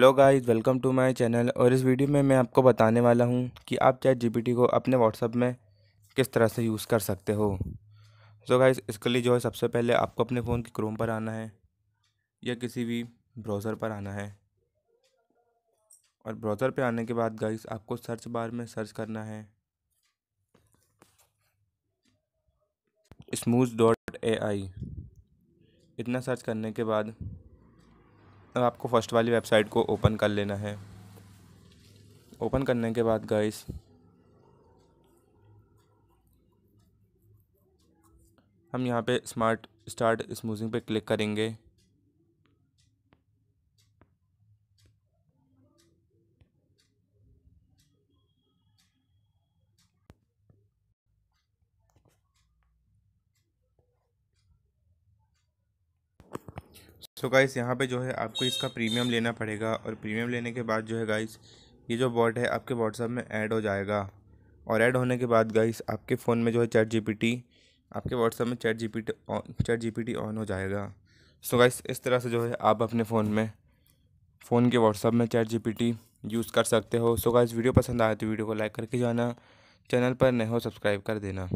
hello guys welcome to my channel और इस video में मैं आपको बताने वाला हूं कि आप चैट जीपीटी को अपने व्हाट्सअप में किस तरह से यूज़ कर सकते हो सो so गाइस इसके लिए जो है सबसे पहले आपको अपने फ़ोन की क्रोम पर आना है या किसी भी ब्राउज़र पर आना है और ब्राउज़र पर आने के बाद गाइस आपको सर्च बार में सर्च करना है स्मूथ डॉट ए आई इतना सर्च करने के बाद आपको फर्स्ट वाली वेबसाइट को ओपन कर लेना है ओपन करने के बाद गाइस हम यहाँ पे स्मार्ट स्टार्ट स्मूजिंग पे क्लिक करेंगे सो गाइस यहाँ पे जो है आपको इसका प्रीमियम लेना पड़ेगा और प्रीमियम लेने के बाद जो है गाइस ये जो बॉट है आपके व्हाट्सअप में ऐड हो जाएगा और ऐड होने के बाद गाइस आपके फ़ोन में जो है चैट जीपीटी आपके व्हाट्सअप में chat GPT chat GPT on हो जाएगा सो so गाइस इस तरह से जो है आप अपने फ़ोन में फ़ोन के व्हाट्सअप में चैट जी यूज़ कर सकते हो सो so गाइस वीडियो पसंद आए तो वीडियो को लाइक करके जाना चैनल पर नए हो सब्सक्राइब कर देना